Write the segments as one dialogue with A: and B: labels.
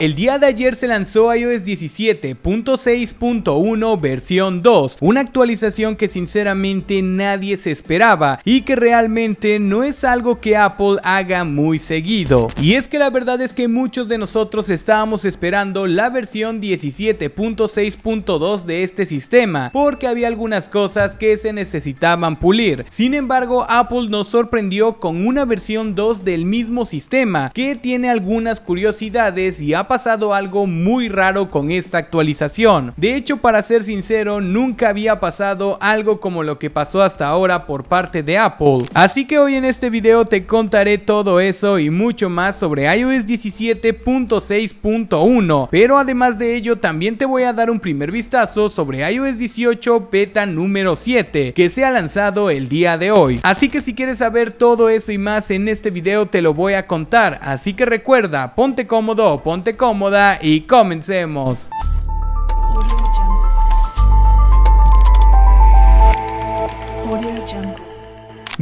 A: El día de ayer se lanzó iOS 17.6.1 versión 2, una actualización que sinceramente nadie se esperaba y que realmente no es algo que Apple haga muy seguido. Y es que la verdad es que muchos de nosotros estábamos esperando la versión 17.6.2 de este sistema porque había algunas cosas que se necesitaban pulir. Sin embargo, Apple nos sorprendió con una versión 2 del mismo sistema que tiene algunas curiosidades y pasado algo muy raro con esta actualización. De hecho, para ser sincero, nunca había pasado algo como lo que pasó hasta ahora por parte de Apple. Así que hoy en este video te contaré todo eso y mucho más sobre iOS 17.6.1, pero además de ello también te voy a dar un primer vistazo sobre iOS 18 beta número 7, que se ha lanzado el día de hoy. Así que si quieres saber todo eso y más en este video te lo voy a contar, así que recuerda, ponte cómodo o ponte cómoda y comencemos.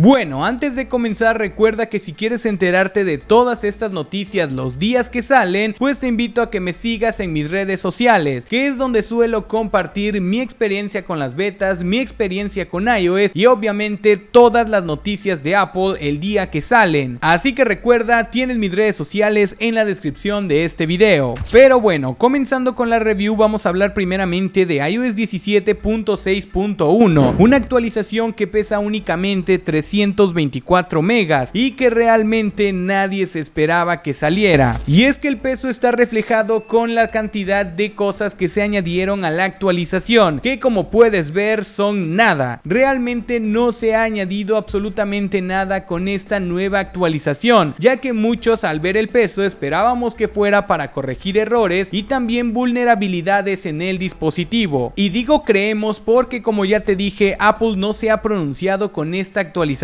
A: Bueno, antes de comenzar recuerda que si quieres enterarte de todas estas noticias los días que salen, pues te invito a que me sigas en mis redes sociales, que es donde suelo compartir mi experiencia con las betas, mi experiencia con iOS y obviamente todas las noticias de Apple el día que salen. Así que recuerda, tienes mis redes sociales en la descripción de este video. Pero bueno, comenzando con la review vamos a hablar primeramente de iOS 17.6.1, una actualización que pesa únicamente 3 124 megas y que realmente nadie se esperaba que saliera. Y es que el peso está reflejado con la cantidad de cosas que se añadieron a la actualización, que como puedes ver son nada. Realmente no se ha añadido absolutamente nada con esta nueva actualización, ya que muchos al ver el peso esperábamos que fuera para corregir errores y también vulnerabilidades en el dispositivo. Y digo creemos porque como ya te dije, Apple no se ha pronunciado con esta actualización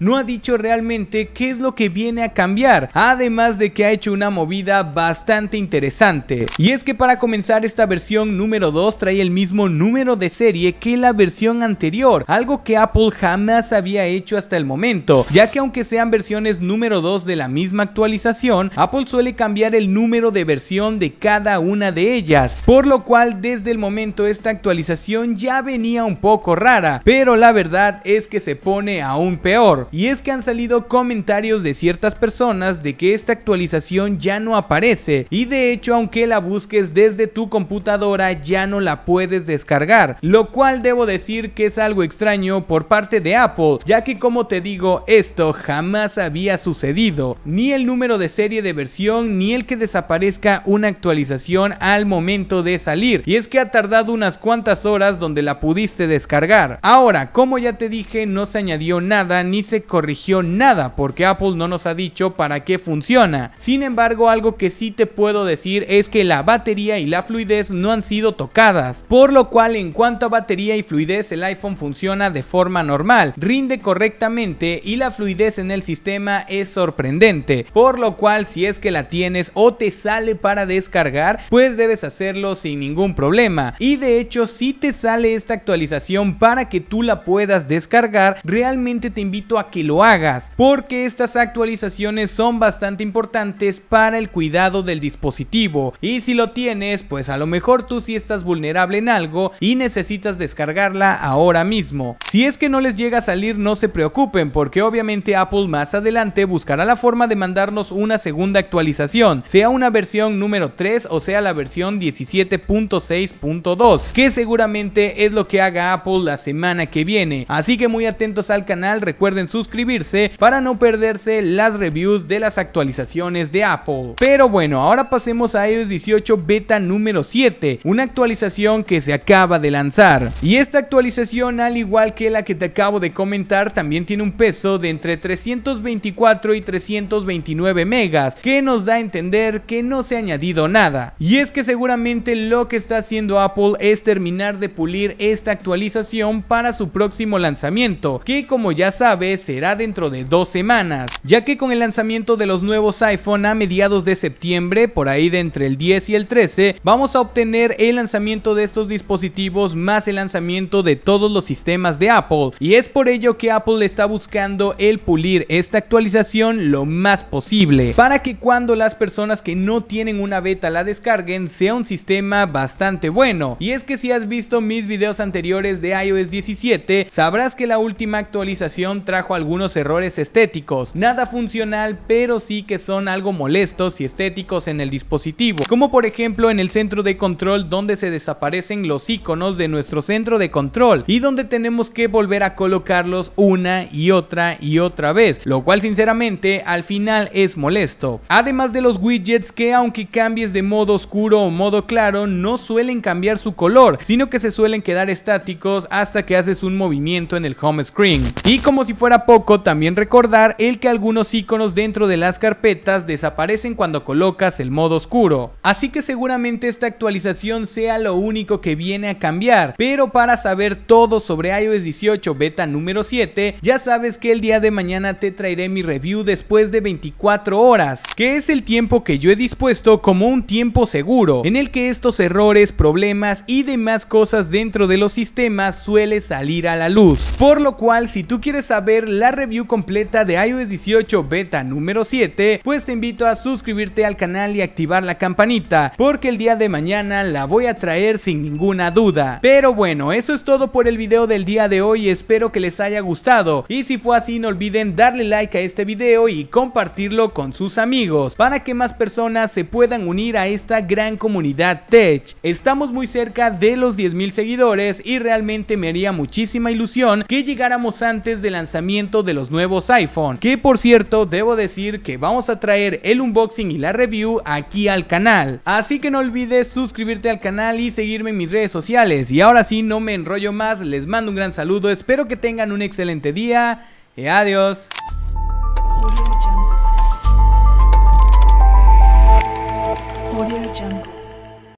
A: no ha dicho realmente qué es lo que viene a cambiar, además de que ha hecho una movida bastante interesante. Y es que para comenzar esta versión número 2 trae el mismo número de serie que la versión anterior, algo que Apple jamás había hecho hasta el momento, ya que aunque sean versiones número 2 de la misma actualización, Apple suele cambiar el número de versión de cada una de ellas, por lo cual desde el momento esta actualización ya venía un poco rara, pero la verdad es que se pone aún peor, y es que han salido comentarios de ciertas personas de que esta actualización ya no aparece, y de hecho aunque la busques desde tu computadora ya no la puedes descargar, lo cual debo decir que es algo extraño por parte de Apple, ya que como te digo, esto jamás había sucedido, ni el número de serie de versión, ni el que desaparezca una actualización al momento de salir, y es que ha tardado unas cuantas horas donde la pudiste descargar. Ahora, como ya te dije, no se añadió nada ni se corrigió nada porque Apple no nos ha dicho para qué funciona. Sin embargo, algo que sí te puedo decir es que la batería y la fluidez no han sido tocadas, por lo cual en cuanto a batería y fluidez el iPhone funciona de forma normal, rinde correctamente y la fluidez en el sistema es sorprendente, por lo cual si es que la tienes o te sale para descargar, pues debes hacerlo sin ningún problema. Y de hecho, si te sale esta actualización para que tú la puedas descargar, realmente te invito a que lo hagas, porque estas actualizaciones son bastante importantes para el cuidado del dispositivo. Y si lo tienes, pues a lo mejor tú sí estás vulnerable en algo y necesitas descargarla ahora mismo. Si es que no les llega a salir, no se preocupen, porque obviamente Apple más adelante buscará la forma de mandarnos una segunda actualización, sea una versión número 3 o sea la versión 17.6.2, que seguramente es lo que haga Apple la semana que viene. Así que muy atentos al canal recuerden suscribirse para no perderse las reviews de las actualizaciones de Apple. Pero bueno, ahora pasemos a iOS 18 beta número 7, una actualización que se acaba de lanzar. Y esta actualización, al igual que la que te acabo de comentar, también tiene un peso de entre 324 y 329 megas, que nos da a entender que no se ha añadido nada. Y es que seguramente lo que está haciendo Apple es terminar de pulir esta actualización para su próximo lanzamiento, que como ya sabe será dentro de dos semanas, ya que con el lanzamiento de los nuevos iPhone a mediados de septiembre, por ahí de entre el 10 y el 13, vamos a obtener el lanzamiento de estos dispositivos más el lanzamiento de todos los sistemas de Apple, y es por ello que Apple está buscando el pulir esta actualización lo más posible, para que cuando las personas que no tienen una beta la descarguen sea un sistema bastante bueno, y es que si has visto mis videos anteriores de iOS 17, sabrás que la última actualización trajo algunos errores estéticos, nada funcional pero sí que son algo molestos y estéticos en el dispositivo, como por ejemplo en el centro de control donde se desaparecen los iconos de nuestro centro de control y donde tenemos que volver a colocarlos una y otra y otra vez, lo cual sinceramente al final es molesto. Además de los widgets que aunque cambies de modo oscuro o modo claro no suelen cambiar su color, sino que se suelen quedar estáticos hasta que haces un movimiento en el home screen. Y como si fuera poco, también recordar el que algunos iconos dentro de las carpetas desaparecen cuando colocas el modo oscuro. Así que seguramente esta actualización sea lo único que viene a cambiar, pero para saber todo sobre iOS 18 beta número 7, ya sabes que el día de mañana te traeré mi review después de 24 horas, que es el tiempo que yo he dispuesto como un tiempo seguro, en el que estos errores, problemas y demás cosas dentro de los sistemas suele salir a la luz. Por lo cual, si tú quieres saber la review completa de iOS 18 beta número 7, pues te invito a suscribirte al canal y activar la campanita, porque el día de mañana la voy a traer sin ninguna duda. Pero bueno, eso es todo por el video del día de hoy, espero que les haya gustado, y si fue así no olviden darle like a este video y compartirlo con sus amigos, para que más personas se puedan unir a esta gran comunidad tech. Estamos muy cerca de los 10.000 seguidores y realmente me haría muchísima ilusión que llegáramos antes de lanzamiento de los nuevos iPhone, que por cierto debo decir que vamos a traer el unboxing y la review aquí al canal. Así que no olvides suscribirte al canal y seguirme en mis redes sociales. Y ahora sí, no me enrollo más, les mando un gran saludo, espero que tengan un excelente día y adiós.